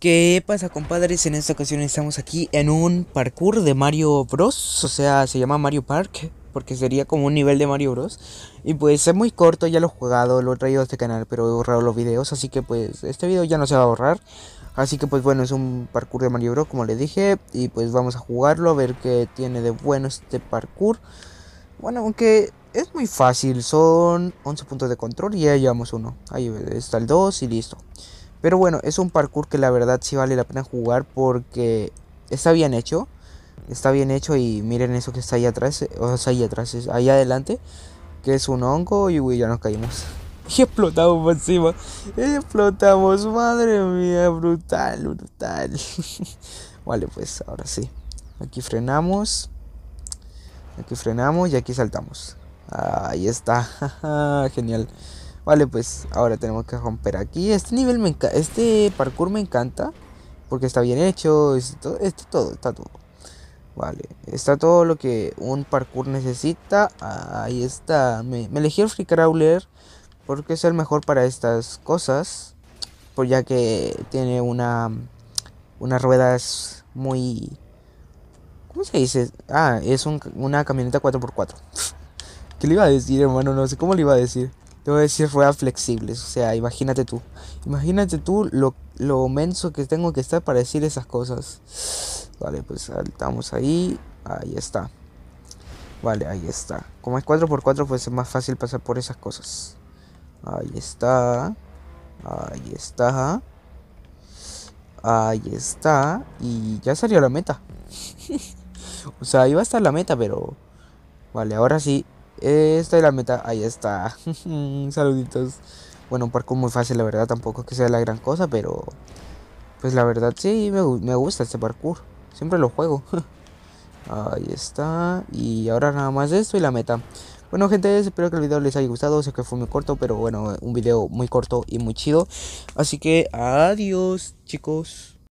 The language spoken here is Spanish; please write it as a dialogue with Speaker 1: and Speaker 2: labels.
Speaker 1: ¿Qué pasa compadres? En esta ocasión estamos aquí en un parkour de Mario Bros. O sea, se llama Mario Park porque sería como un nivel de Mario Bros. Y pues es muy corto, ya lo he jugado, lo he traído a este canal, pero he borrado los videos, así que pues este video ya no se va a borrar. Así que pues bueno, es un parkour de Mario Bros, como le dije, y pues vamos a jugarlo, a ver qué tiene de bueno este parkour. Bueno, aunque es muy fácil, son 11 puntos de control y ya llevamos uno. Ahí está el 2 y listo. Pero bueno, es un parkour que la verdad sí vale la pena jugar porque está bien hecho. Está bien hecho y miren eso que está ahí atrás, eh, o sea, ahí atrás, ahí adelante, que es un hongo y uy, ya nos caímos. Y explotamos por encima. Explotamos, madre mía, brutal, brutal. vale, pues ahora sí. Aquí frenamos. Aquí frenamos y aquí saltamos. Ahí está. Genial. Vale, pues ahora tenemos que romper aquí. Este nivel me Este parkour me encanta. Porque está bien hecho. Está todo, está todo, Vale. Está todo lo que un parkour necesita. Ahí está. Me, elegí el Free Crawler. Porque es el mejor para estas cosas. Pues ya que tiene una. Unas ruedas muy. ¿Cómo se dice? Ah, es una camioneta 4x4. ¿Qué le iba a decir, hermano? No sé cómo le iba a decir a decir ruedas flexibles. O sea, imagínate tú. Imagínate tú lo, lo menso que tengo que estar para decir esas cosas. Vale, pues saltamos ahí. Ahí está. Vale, ahí está. Como es 4x4, pues es más fácil pasar por esas cosas. Ahí está. Ahí está. Ahí está. Y ya salió la meta. o sea, iba a estar la meta, pero... Vale, ahora sí. Eh, esta es la meta, ahí está. Saluditos. Bueno, un parkour muy fácil, la verdad, tampoco que sea la gran cosa, pero pues la verdad sí, me, me gusta este parkour. Siempre lo juego. ahí está. Y ahora nada más esto y la meta. Bueno gente, espero que el video les haya gustado, sé que fue muy corto, pero bueno, un video muy corto y muy chido. Así que adiós chicos.